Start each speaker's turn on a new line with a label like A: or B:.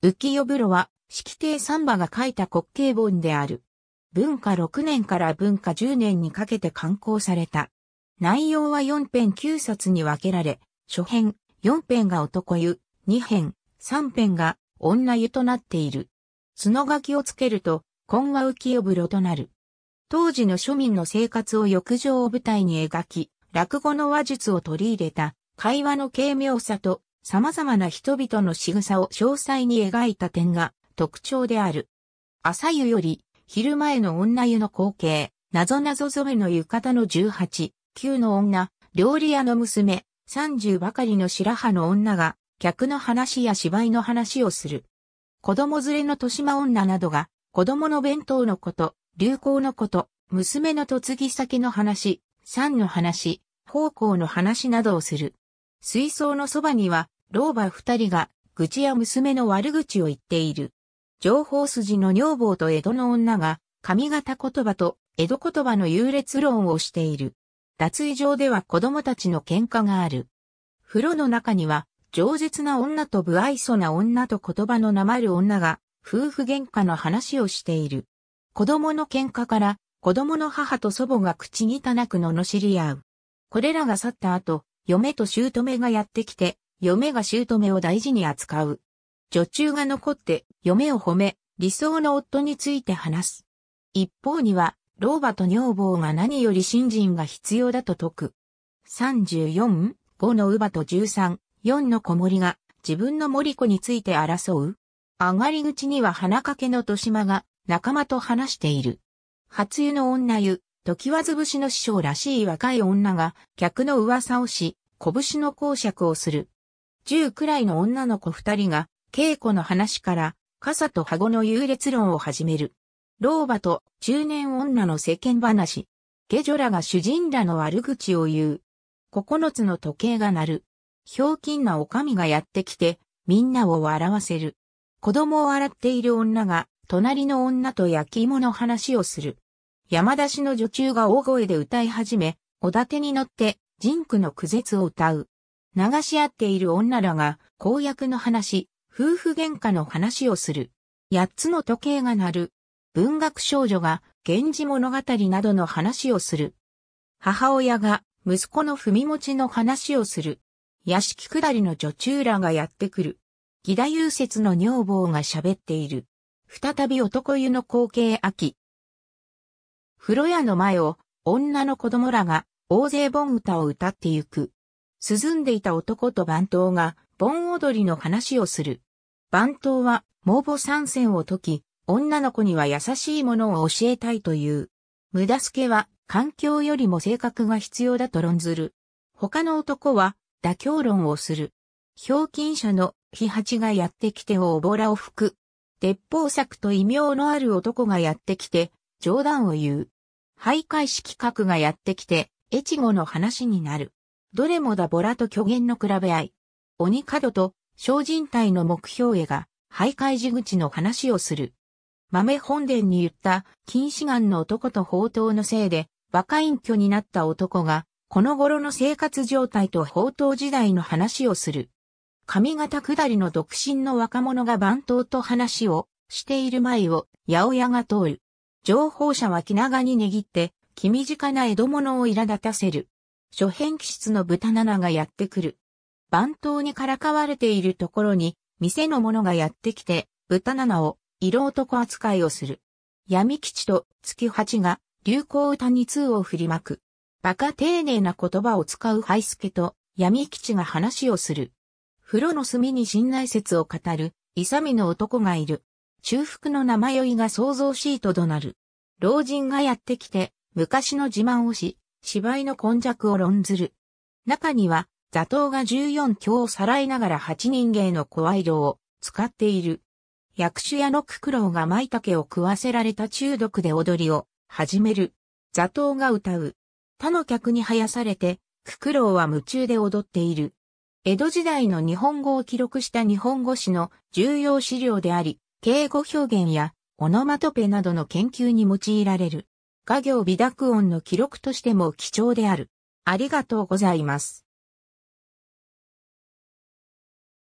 A: 浮世風呂は、式亭三馬が書いた滑稽本である。文化6年から文化10年にかけて刊行された。内容は4編9冊に分けられ、初編、4編が男湯、2編、3編が女湯となっている。角書きをつけると、今は浮世風呂となる。当時の庶民の生活を浴場を舞台に描き、落語の話術を取り入れた、会話の軽妙さと様々な人々の仕草を詳細に描いた点が特徴である。朝湯より昼前の女湯の光景、謎謎染めの浴衣の18、九の女、料理屋の娘、30ばかりの白羽の女が、客の話や芝居の話をする。子供連れの豊島女などが、子供の弁当のこと、流行のこと、娘の嫁ぎ先の話、三の話、奉公の話などをする。水槽のそばには、老婆二人が愚痴や娘の悪口を言っている。情報筋の女房と江戸の女が上方言葉と江戸言葉の優劣論をしている。脱衣場では子供たちの喧嘩がある。風呂の中には、饒舌な女と不愛想な女と言葉のなまる女が、夫婦喧嘩の話をしている。子供の喧嘩から、子供の母と祖母が口汚く罵り合う。これらが去った後、嫁と姑がやってきて、嫁が姑を大事に扱う。女中が残って嫁を褒め、理想の夫について話す。一方には、老婆と女房が何より新人が必要だと説く。34、5の乳母と13、4の子守が自分の森子について争う。上がり口には花掛けの豊島が仲間と話している。初湯の女湯、時はずぶしの師匠らしい若い女が客の噂をし、拳の公釈をする。10くらいの女の子二人が、稽古の話から、傘と顎の優劣論を始める。老婆と中年女の世間話。下女らが主人らの悪口を言う。9つの時計が鳴る。ひょうきんな女将がやってきて、みんなを笑わせる。子供を洗っている女が、隣の女と焼き芋の話をする。山出しの女中が大声で歌い始め、おだてに乗って、ジンクの苦絶を歌う。流し合っている女らが、公約の話、夫婦喧嘩の話をする。八つの時計が鳴る。文学少女が、源氏物語などの話をする。母親が、息子の踏み持ちの話をする。屋敷下りの女中らがやってくる。義太夫説の女房が喋っている。再び男湯の光景秋。風呂屋の前を女の子供らが大勢盆歌を歌ってゆく。涼んでいた男と番頭が、盆踊りの話をする。番頭は、盲母参戦を解き、女の子には優しいものを教えたいという。無駄助は、環境よりも性格が必要だと論ずる。他の男は、妥協論をする。表金者の、日八がやってきておぼらを吹く。鉄砲作と異名のある男がやってきて、冗談を言う。徘徊式格がやってきて、越後の話になる。どれもダボラと虚言の比べ合い。鬼角と小人体の目標絵が徘徊地口の話をする。豆本殿に言った近視眼の男と宝刀のせいで若隠居になった男がこの頃の生活状態と宝刀時代の話をする。上方下りの独身の若者が番頭と話をしている前を八百屋が通る。情報者は気長に握って、気短な江戸物を苛立たせる。初編気質の豚七がやってくる。番頭にからかわれているところに、店の者がやってきて、豚七を、色男扱いをする。闇吉と月八が、流行歌に通を振りまく。馬鹿丁寧な言葉を使うハイスケと闇吉が話をする。風呂の隅に信頼説を語る、勇の男がいる。中腹の生酔いが想像しいと怒鳴る。老人がやってきて、昔の自慢をし、芝居の根弱を論ずる。中には、座頭が14教をさらいながら8人芸の愛色を使っている。薬種屋の九九郎が舞茸を食わせられた中毒で踊りを始める。座頭が歌う。他の客に生やされて、九九郎は夢中で踊っている。江戸時代の日本語を記録した日本語史の重要資料であり、敬語表現やオノマトペなどの研究に用いられる。画業微濁音の記録としても貴重である。ありがとうございます。